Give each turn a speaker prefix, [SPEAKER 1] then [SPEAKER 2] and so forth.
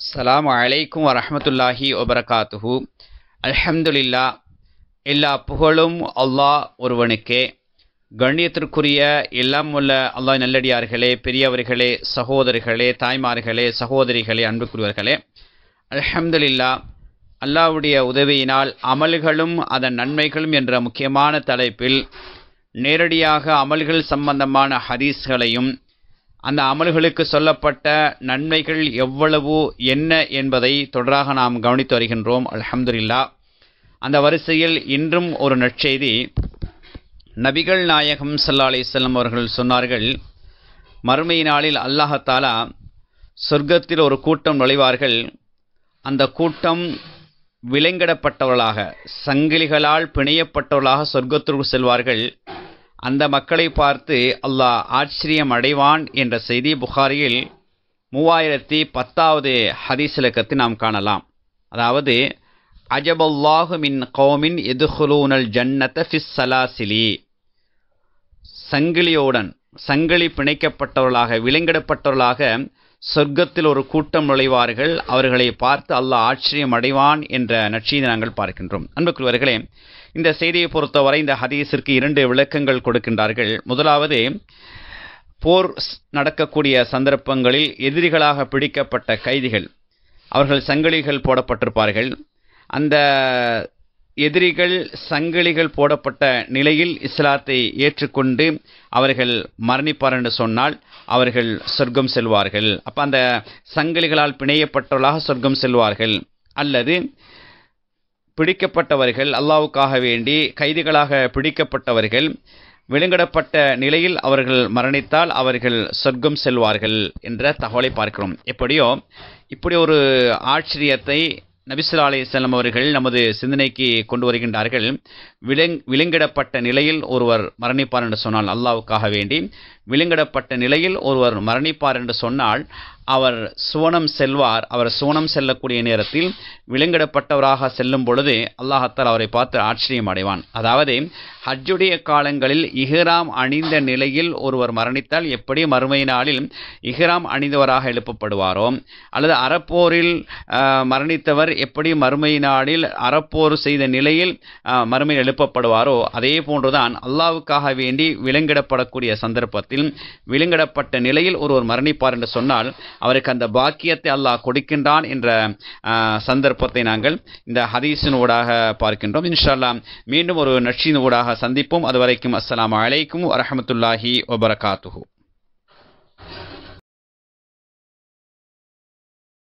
[SPEAKER 1] அஸ்லாம் அலைக்கும் வரமத்துல்லாஹி வபரகாத்துஹு அல்ஹம்துலில்லா எல்லா புகழும் அல்லாஹ் ஒருவனுக்கே கண்ணியத்திற்குரிய எல்லாம் உள்ள அல்லாஹ் நல்லடியார்களே பெரியவர்களே சகோதரிகளே தாய்மார்களே சகோதரிகளே அன்புக்குரியவர்களே அல்ஹம்துலில்லா அல்லாவுடைய உதவியினால் அமல்களும் அதன் நன்மைகளும் என்ற முக்கியமான தலைப்பில் நேரடியாக அமல்கள் சம்பந்தமான ஹதீஸ்களையும் அந்த அமல்களுக்கு சொல்லப்பட்ட நன்மைகள் எவ்வளவு என்ன என்பதை தொடராக நாம் கவனித்து வருகின்றோம் அலமதுல்லா அந்த வரிசையில் இன்றும் ஒரு நற்செய்தி நபிகள் நாயகம் சல்லா அலிசல்லம் அவர்கள் சொன்னார்கள் மறுமை நாளில் அல்லாஹாலா சொர்க்கத்தில் ஒரு கூட்டம் நுழைவார்கள் அந்த கூட்டம் விலங்கிடப்பட்டவர்களாக சங்கிலிகளால் பிணையப்பட்டவர்களாக சொர்க்கத்திற்கு செல்வார்கள் அந்த மக்களை பார்த்து அல்லாஹ் ஆச்சரியம் அடைவான் என்ற செய்தி புகாரியில் மூவாயிரத்தி பத்தாவது ஹதீசிலக்கத்தை இலக்கத்தை நாம் காணலாம் அதாவது அஜபல்லாஹு மின் எது எதுஹுலூனல் ஜன்னத ஃபிஸ் சலாசிலி சங்கிலியோடன் சங்கிலி பிணைக்கப்பட்டவர்களாக விலங்கிடப்பட்டவர்களாக சொர்க்கத்தில் ஒரு கூட்டம் நுழைவார்கள் அவர்களை பார்த்து அல்லாஹ் ஆச்சரியம் அடைவான் என்ற நட்சியை நாங்கள் பார்க்கின்றோம் அன்புக்குரியவர்களே இந்த செய்தியை பொறுத்தவரை இந்த ஹதீஸிற்கு இரண்டு விளக்கங்கள் கொடுக்கின்றார்கள் முதலாவது போர் நடக்கக்கூடிய சந்தர்ப்பங்களில் எதிரிகளாக பிடிக்கப்பட்ட கைதிகள் அவர்கள் சங்கிலிகள் போடப்பட்டிருப்பார்கள் அந்த எதிரிகள் சங்கிலிகள் போடப்பட்ட நிலையில் இஸ்லாத்தை ஏற்றுக்கொண்டு அவர்கள் மரணிப்பார் என்று சொன்னால் அவர்கள் சொர்க்கம் செல்வார்கள் அப்போ அந்த சங்கிலிகளால் பிணையப்பட்டவர்களாக சொர்க்கம் செல்வார்கள் அல்லது பிடிக்கப்பட்டவர்கள் அல்லாவுக்காக வேண்டி கைதிகளாக பிடிக்கப்பட்டவர்கள் விலங்கிடப்பட்ட நிலையில் அவர்கள் மரணித்தால் அவர்கள் சொர்க்கம் செல்வார்கள் என்ற தகவலை பார்க்கிறோம் எப்படியோ இப்படி ஒரு ஆச்சரியத்தை நபிசுல்லா செல்லம் அவர்கள் நமது சிந்தனைக்கு கொண்டு வருகின்றார்கள் விலங் விலங்கிடப்பட்ட நிலையில் ஒருவர் மரணிப்பார் என்று சொன்னால் அல்லாவுக்காக வேண்டி விலங்கிடப்பட்ட நிலையில் ஒருவர் மரணிப்பார் என்று சொன்னால் அவர் சுவனம் செல்வார் அவர் சுவனம் செல்லக்கூடிய நேரத்தில் விலங்கிடப்பட்டவராக செல்லும் பொழுது அல்லாஹத்தால் அவரை பார்த்து ஆச்சரியம் அடைவான் அதாவது ஹஜ்ஜுடைய காலங்களில் இஹ்ராம் அணிந்த நிலையில் ஒருவர் மரணித்தால் எப்படி மறுமை நாளில் இஹ்ராம் அணிந்தவராக எழுப்பப்படுவாரோ அல்லது அறப்போரில் மரணித்தவர் எப்படி மறுமை நாளில் அறப்போர் செய்த நிலையில் மறுமை எழுப்பப்படுவாரோ அதே போன்றுதான் அல்லாவுக்காக வேண்டி விலங்கிடப்படக்கூடிய சந்தர்ப்பத்தில் நேரத்தில் விழுங்கிடப்பட்ட நிலையில் ஒருவர் மரணிப்பார் என்று சொன்னால் அவருக்கு அந்த பாக்கியத்தை அல்லாஹ் கொடுக்கின்றான் என்ற சந்தர்ப்பத்தை நாங்கள் இந்த ஹதீஸின் ஊடாக பார்க்கின்றோம் இன்ஷால்லா மீண்டும் ஒரு நட்சியின் ஊடாக சந்திப்போம் அதுவரைக்கும் அஸ்லாம் அலைக்கும் வரமத்துல்லாஹி வபரகாத்துஹூ